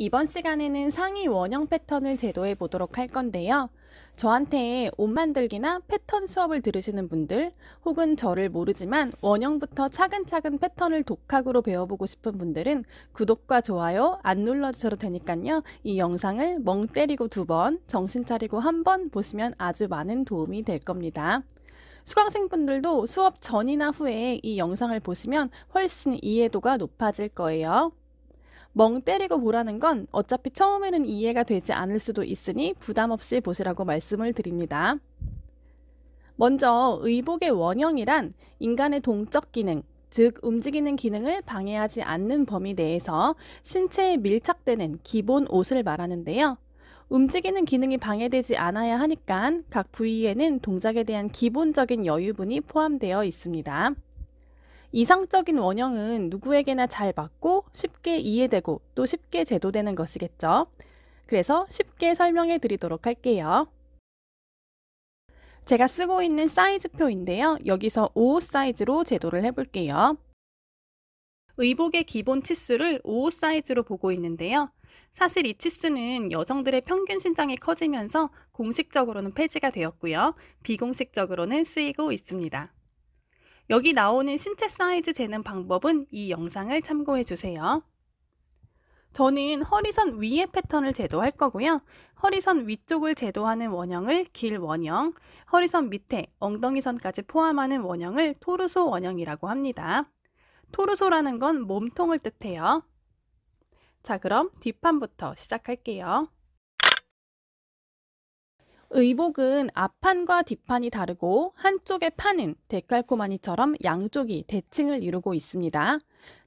이번 시간에는 상위 원형 패턴을 제도해 보도록 할 건데요. 저한테 옷 만들기나 패턴 수업을 들으시는 분들 혹은 저를 모르지만 원형부터 차근차근 패턴을 독학으로 배워보고 싶은 분들은 구독과 좋아요 안 눌러주셔도 되니까요. 이 영상을 멍 때리고 두 번, 정신 차리고 한 번 보시면 아주 많은 도움이 될 겁니다. 수강생분들도 수업 전이나 후에 이 영상을 보시면 훨씬 이해도가 높아질 거예요. 멍 때리고 보라는 건 어차피 처음에는 이해가 되지 않을 수도 있으니 부담 없이 보시라고 말씀을 드립니다. 먼저 의복의 원형이란 인간의 동적 기능, 즉 움직이는 기능을 방해하지 않는 범위 내에서 신체에 밀착되는 기본 옷을 말하는데요. 움직이는 기능이 방해되지 않아야 하니까 각 부위에는 동작에 대한 기본적인 여유분이 포함되어 있습니다. 이상적인 원형은 누구에게나 잘 맞고 쉽게 이해되고 또 쉽게 제도되는 것이겠죠. 그래서 쉽게 설명해 드리도록 할게요. 제가 쓰고 있는 사이즈표인데요. 여기서 5 사이즈로 제도를 해볼게요. 의복의 기본 치수를 5 사이즈로 보고 있는데요. 사실 이 치수는 여성들의 평균 신장이 커지면서 공식적으로는 폐지가 되었고요. 비공식적으로는 쓰이고 있습니다. 여기 나오는 신체 사이즈 재는 방법은 이 영상을 참고해 주세요. 저는 허리선 위의 패턴을 제도할 거고요. 허리선 위쪽을 제도하는 원형을 길 원형, 허리선 밑에 엉덩이선까지 포함하는 원형을 토르소 원형이라고 합니다. 토르소라는 건 몸통을 뜻해요. 자 그럼 뒷판부터 시작할게요. 의복은 앞판과 뒷판이 다르고 한쪽의 판은 데칼코마니처럼 양쪽이 대칭을 이루고 있습니다.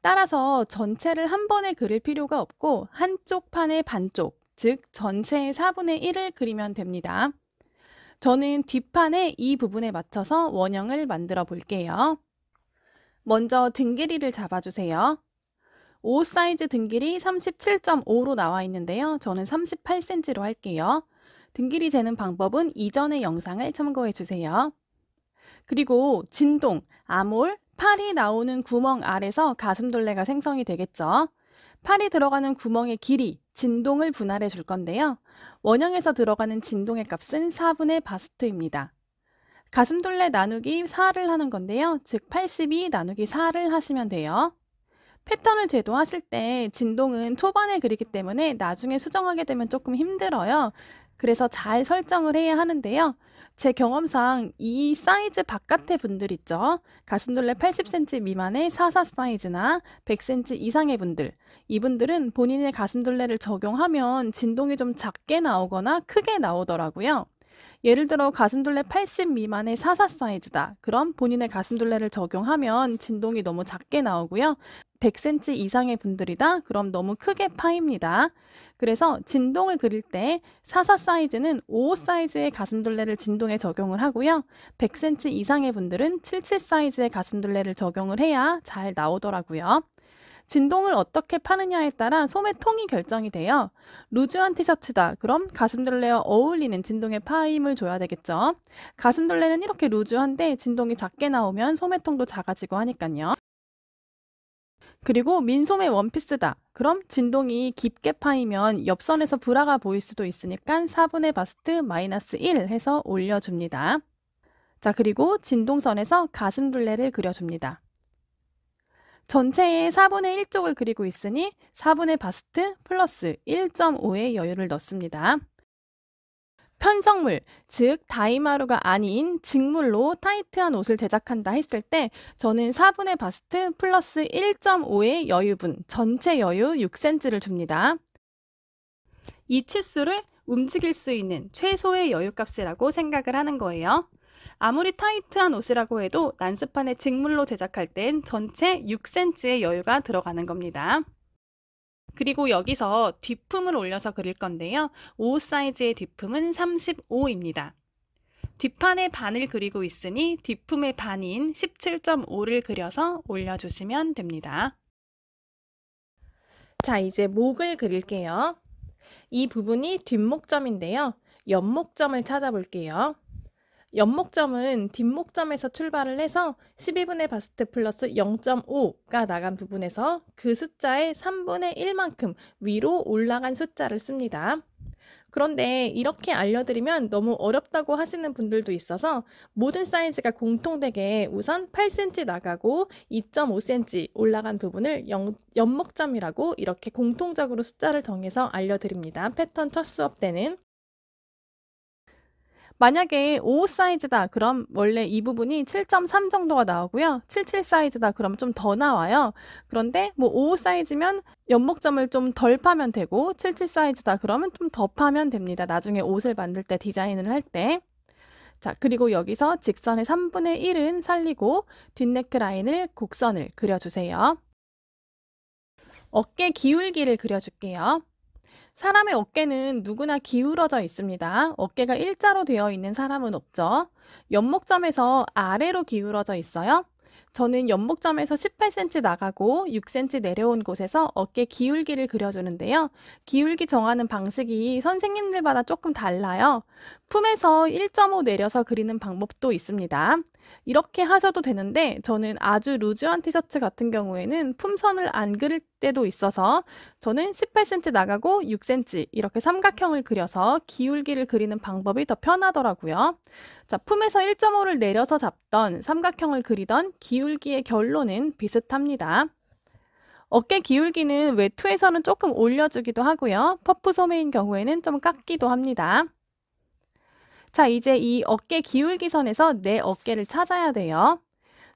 따라서 전체를 한 번에 그릴 필요가 없고 한쪽 판의 반쪽, 즉 전체의 4분의 1을 그리면 됩니다. 저는 뒷판의 이 부분에 맞춰서 원형을 만들어 볼게요. 먼저 등길이를 잡아주세요. 옷 사이즈 등길이 37.5로 나와 있는데요. 저는 38cm로 할게요. 등길이 재는 방법은 이전의 영상을 참고해 주세요. 그리고 진동, 암홀, 팔이 나오는 구멍 아래서 가슴돌레가 생성이 되겠죠. 팔이 들어가는 구멍의 길이, 진동을 분할해 줄 건데요. 원형에서 들어가는 진동의 값은 4분의 바스트입니다. 가슴돌레 나누기 4를 하는 건데요. 즉 82 나누기 4를 하시면 돼요. 패턴을 제도하실 때 진동은 초반에 그리기 때문에 나중에 수정하게 되면 조금 힘들어요. 그래서 잘 설정을 해야 하는데요. 제 경험상 이 사이즈 바깥에 분들 있죠. 가슴둘레 80cm 미만의 44 사이즈나 100cm 이상의 분들. 이분들은 본인의 가슴둘레를 적용하면 진동이 좀 작게 나오거나 크게 나오더라고요. 예를 들어 가슴둘레 80 미만의 사사 사이즈다. 그럼 본인의 가슴둘레를 적용하면 진동이 너무 작게 나오고요. 100cm 이상의 분들이다? 그럼 너무 크게 파입니다. 그래서 진동을 그릴 때 사사 사이즈는 55 사이즈의 가슴둘레를 진동에 적용을 하고요. 100cm 이상의 분들은 77 사이즈의 가슴둘레를 적용을 해야 잘 나오더라고요. 진동을 어떻게 파느냐에 따라 소매 통이 결정이 돼요. 루즈한 티셔츠다. 그럼 가슴둘레와 어울리는 진동의 파임을 줘야 되겠죠. 가슴둘레는 이렇게 루즈한데 진동이 작게 나오면 소매통도 작아지고 하니까요. 그리고 민소매 원피스다. 그럼 진동이 깊게 파이면 옆선에서 브라가 보일 수도 있으니까 4분의 바스트 마이너스 1 해서 올려줍니다. 자, 그리고 진동선에서 가슴둘레를 그려줍니다. 전체의 4분의 1쪽을 그리고 있으니 4분의 바스트 플러스 1.5의 여유를 넣습니다. 편성물, 즉 다이마루가 아닌 직물로 타이트한 옷을 제작한다 했을 때 저는 4분의 바스트 플러스 1.5의 여유분, 전체 여유 6cm를 줍니다. 이 치수를 움직일 수 있는 최소의 여유값이라고 생각을 하는 거예요. 아무리 타이트한 옷이라고 해도 난습판에 직물로 제작할 땐 전체 6cm의 여유가 들어가는 겁니다. 그리고 여기서 뒷품을 올려서 그릴 건데요. 옷 사이즈의 뒷품은 35입니다. 뒷판에 반을 그리고 있으니 뒷품의 반인 17.5를 그려서 올려주시면 됩니다. 자, 이제 목을 그릴게요. 이 부분이 뒷목점인데요. 옆목점을 찾아볼게요. 옆목점은 뒷목점에서 출발을 해서 12분의 바스트 플러스 0.5가 나간 부분에서 그 숫자의 3분의 1만큼 위로 올라간 숫자를 씁니다. 그런데 이렇게 알려드리면 너무 어렵다고 하시는 분들도 있어서 모든 사이즈가 공통되게 우선 8cm 나가고 2.5cm 올라간 부분을 영, 연목점이라고 이렇게 공통적으로 숫자를 정해서 알려드립니다. 패턴 첫 수업 때는. 만약에 5 사이즈다 그럼 원래 이 부분이 7.3 정도가 나오고요. 77 사이즈다 그럼 좀 더 나와요. 그런데 뭐55 사이즈면 연목점을 좀 덜 파면 되고 77 사이즈다 그러면 좀 더 파면 됩니다. 나중에 옷을 만들 때 디자인을 할 때. 자, 그리고 여기서 직선의 3분의 1은 살리고 뒷네크라인을 곡선을 그려주세요. 어깨 기울기를 그려줄게요. 사람의 어깨는 누구나 기울어져 있습니다. 어깨가 일자로 되어 있는 사람은 없죠. 연목점에서 아래로 기울어져 있어요. 저는 연목점에서 18cm 나가고 6cm 내려온 곳에서 어깨 기울기를 그려주는데요. 기울기 정하는 방식이 선생님들마다 조금 달라요. 품에서 1.5 내려서 그리는 방법도 있습니다. 이렇게 하셔도 되는데 저는 아주 루즈한 티셔츠 같은 경우에는 품선을 안 그릴 때도 있어서 저는 18cm 나가고 6cm 이렇게 삼각형을 그려서 기울기를 그리는 방법이 더 편하더라고요. 자, 품에서 1.5를 내려서 잡던 삼각형을 그리던 기울기의 결론은 비슷합니다. 어깨 기울기는 외투에서는 조금 올려주기도 하고요. 퍼프 소매인 경우에는 좀 깎기도 합니다. 자, 이제 이 어깨 기울기 선에서 내 어깨를 찾아야 돼요.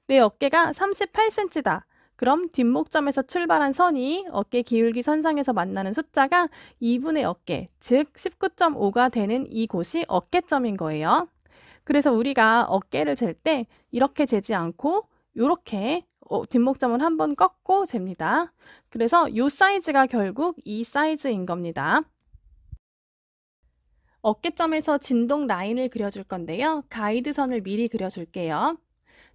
내 어깨가 38cm다. 그럼 뒷목점에서 출발한 선이 어깨 기울기 선상에서 만나는 숫자가 2분의 어깨, 즉 19.5가 되는 이곳이 어깨점인 거예요. 그래서 우리가 어깨를 잴 때 이렇게 재지 않고 이렇게 어, 뒷목점을 한번 꺾고 잽니다. 그래서 이 사이즈가 결국 이 사이즈인 겁니다. 어깨점에서 진동 라인을 그려줄 건데요. 가이드선을 미리 그려줄게요.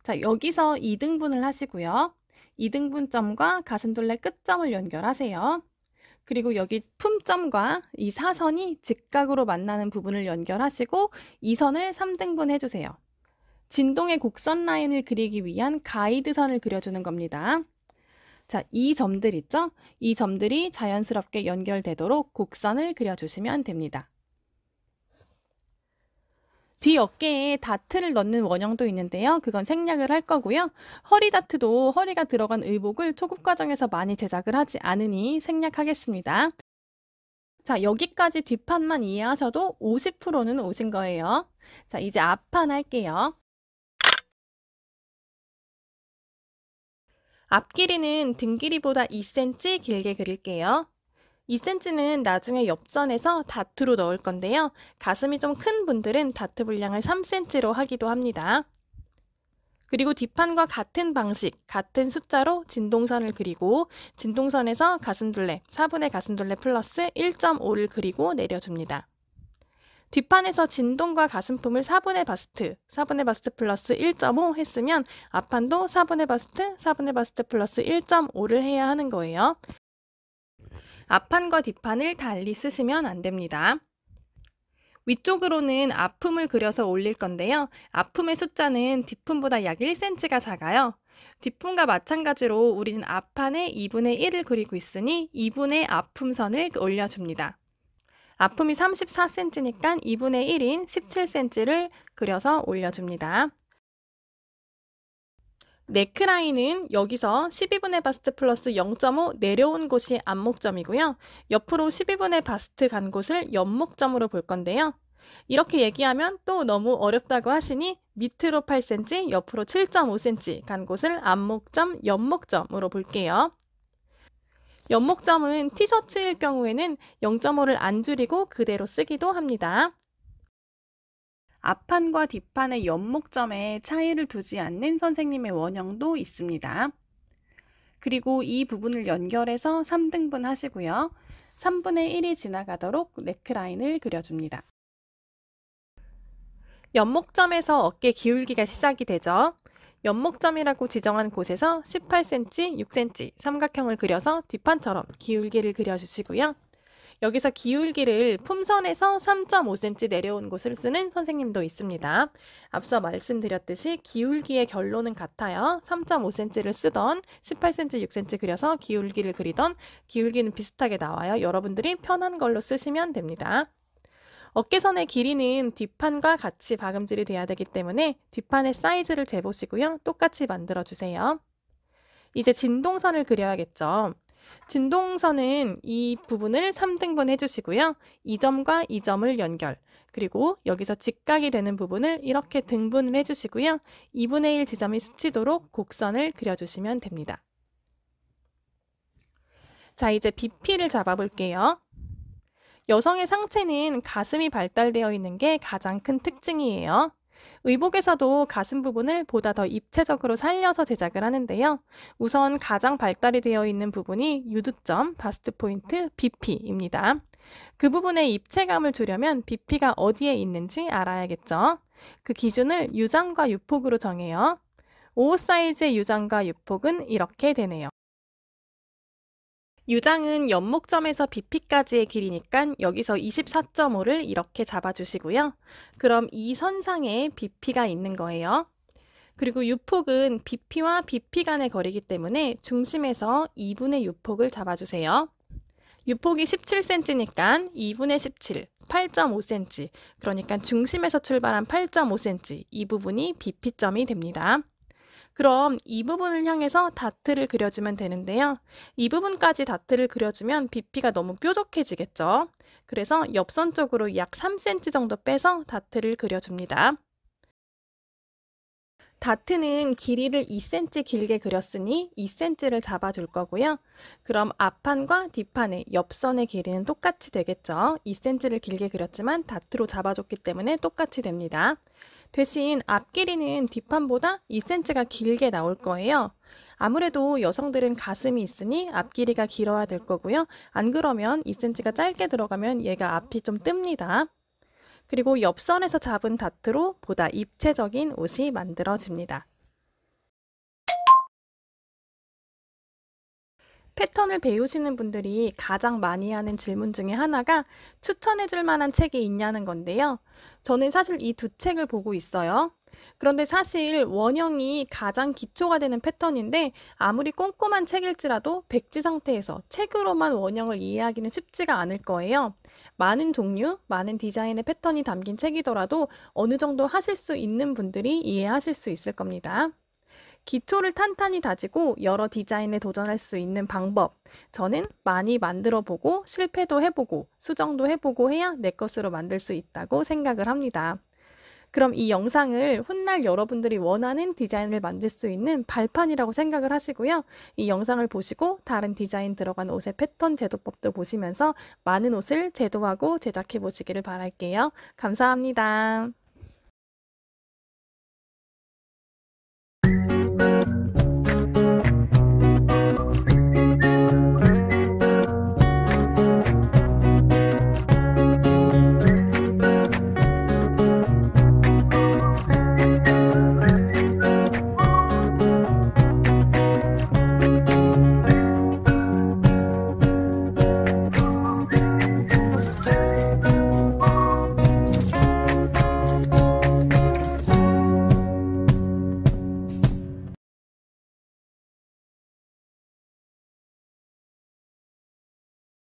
자, 여기서 2등분을 하시고요. 2등분점과 가슴둘레 끝점을 연결하세요. 그리고 여기 품점과 이 사선이 직각으로 만나는 부분을 연결하시고 이 선을 3등분 해주세요. 진동의 곡선 라인을 그리기 위한 가이드선을 그려주는 겁니다. 자, 이 점들 있죠? 이 점들이 자연스럽게 연결되도록 곡선을 그려주시면 됩니다. 뒤 어깨에 다트를 넣는 원형도 있는데요. 그건 생략을 할 거고요. 허리 다트도 허리가 들어간 의복을 초급 과정에서 많이 제작을 하지 않으니 생략하겠습니다. 자, 여기까지 뒷판만 이해하셔도 50%는 오신 거예요. 자, 이제 앞판 할게요. 앞 길이는 등 길이보다 2cm 길게 그릴게요. 2cm는 나중에 옆선에서 다트로 넣을 건데요. 가슴이 좀 큰 분들은 다트 분량을 3cm로 하기도 합니다. 그리고 뒷판과 같은 방식, 같은 숫자로 진동선을 그리고 진동선에서 가슴둘레, 4분의 가슴둘레 플러스 1.5를 그리고 내려줍니다. 뒷판에서 진동과 가슴품을 4분의 바스트, 4분의 바스트 플러스 1.5 했으면 앞판도 4분의 바스트, 4분의 바스트 플러스 1.5를 해야 하는 거예요. 앞판과 뒷판을 달리 쓰시면 안 됩니다. 위쪽으로는 아픔을 그려서 올릴 건데요. 아픔의 숫자는 뒷품보다 약 1cm가 작아요. 뒷품과 마찬가지로 우리는 앞판에 2분의 1을 그리고 있으니 2분의 아픔선을 올려줍니다. 아픔이 34cm니까 2분의 1인 17cm를 그려서 올려줍니다. 네크라인은 여기서 12분의 바스트 플러스 0.5 내려온 곳이 안목점이고요. 옆으로 12분의 바스트 간 곳을 연목점으로 볼 건데요. 이렇게 얘기하면 또 너무 어렵다고 하시니 밑으로 8cm, 옆으로 7.5cm 간 곳을 안목점, 연목점으로 볼게요. 연목점은 티셔츠일 경우에는 0.5를 안 줄이고 그대로 쓰기도 합니다. 앞판과 뒷판의 연목점에 차이를 두지 않는 선생님의 원형도 있습니다. 그리고 이 부분을 연결해서 3등분 하시고요. 3분의 1이 지나가도록 네크라인을 그려줍니다. 연목점에서 어깨 기울기가 시작이 되죠. 연목점이라고 지정한 곳에서 18cm, 6cm 삼각형을 그려서 뒷판처럼 기울기를 그려주시고요. 여기서 기울기를 품선에서 3.5cm 내려온 곳을 쓰는 선생님도 있습니다. 앞서 말씀드렸듯이 기울기의 결론은 같아요. 3.5cm를 쓰던 18cm, 6cm 그려서 기울기를 그리던 기울기는 비슷하게 나와요. 여러분들이 편한 걸로 쓰시면 됩니다. 어깨선의 길이는 뒷판과 같이 박음질이 돼야 되기 때문에 뒷판의 사이즈를 재보시고요. 똑같이 만들어주세요. 이제 진동선을 그려야겠죠. 진동선은 이 부분을 3등분 해주시고요. 이 점과 이 점을 연결, 그리고 여기서 직각이 되는 부분을 이렇게 등분을 해주시고요. 2분의 1 지점이 스치도록 곡선을 그려주시면 됩니다. 자, 이제 BP를 잡아볼게요. 여성의 상체는 가슴이 발달되어 있는 게 가장 큰 특징이에요. 의복에서도 가슴 부분을 보다 더 입체적으로 살려서 제작을 하는데요. 우선 가장 발달이 되어 있는 부분이 유두점, 바스트 포인트, BP입니다. 그 부분의 입체감을 주려면 BP가 어디에 있는지 알아야겠죠. 그 기준을 유장과 유폭으로 정해요. 5 사이즈의 유장과 유폭은 이렇게 되네요. 유장은 연목점에서 BP까지의 길이니까 여기서 24.5를 이렇게 잡아주시고요. 그럼 이 선상에 BP가 있는 거예요. 그리고 유폭은 BP와 BP 간의 거리이기 때문에 중심에서 2분의 유폭을 잡아주세요. 유폭이 17cm니까 2분의 17, 8.5cm, 그러니까 중심에서 출발한 8.5cm, 이 부분이 BP점이 됩니다. 그럼 이 부분을 향해서 다트를 그려주면 되는데요. 이 부분까지 다트를 그려주면 BP가 너무 뾰족해지겠죠. 그래서 옆선 쪽으로 약 3cm 정도 빼서 다트를 그려줍니다. 다트는 길이를 2cm 길게 그렸으니 2cm를 잡아줄 거고요. 그럼 앞판과 뒷판의 옆선의 길이는 똑같이 되겠죠. 2cm를 길게 그렸지만 다트로 잡아줬기 때문에 똑같이 됩니다. 대신 앞길이는 뒷판보다 2cm가 길게 나올 거예요. 아무래도 여성들은 가슴이 있으니 앞길이가 길어야 될 거고요. 안 그러면 2cm가 짧게 들어가면 얘가 앞이 좀 뜹니다. 그리고 옆선에서 잡은 다트로 보다 입체적인 옷이 만들어집니다. 패턴을 배우시는 분들이 가장 많이 하는 질문 중에 하나가 추천해 줄 만한 책이 있냐는 건데요. 저는 사실 이 두 책을 보고 있어요. 그런데 사실 원형이 가장 기초가 되는 패턴인데 아무리 꼼꼼한 책일지라도 백지 상태에서 책으로만 원형을 이해하기는 쉽지가 않을 거예요. 많은 종류, 많은 디자인의 패턴이 담긴 책이더라도 어느 정도 하실 수 있는 분들이 이해하실 수 있을 겁니다. 기초를 탄탄히 다지고 여러 디자인에 도전할 수 있는 방법. 저는 많이 만들어 보고 실패도 해보고 수정도 해보고 해야 내 것으로 만들 수 있다고 생각을 합니다. 그럼 이 영상을 훗날 여러분들이 원하는 디자인을 만들 수 있는 발판이라고 생각을 하시고요. 이 영상을 보시고 다른 디자인 들어간 옷의 패턴 제도법도 보시면서 많은 옷을 제도하고 제작해 보시기를 바랄게요. 감사합니다.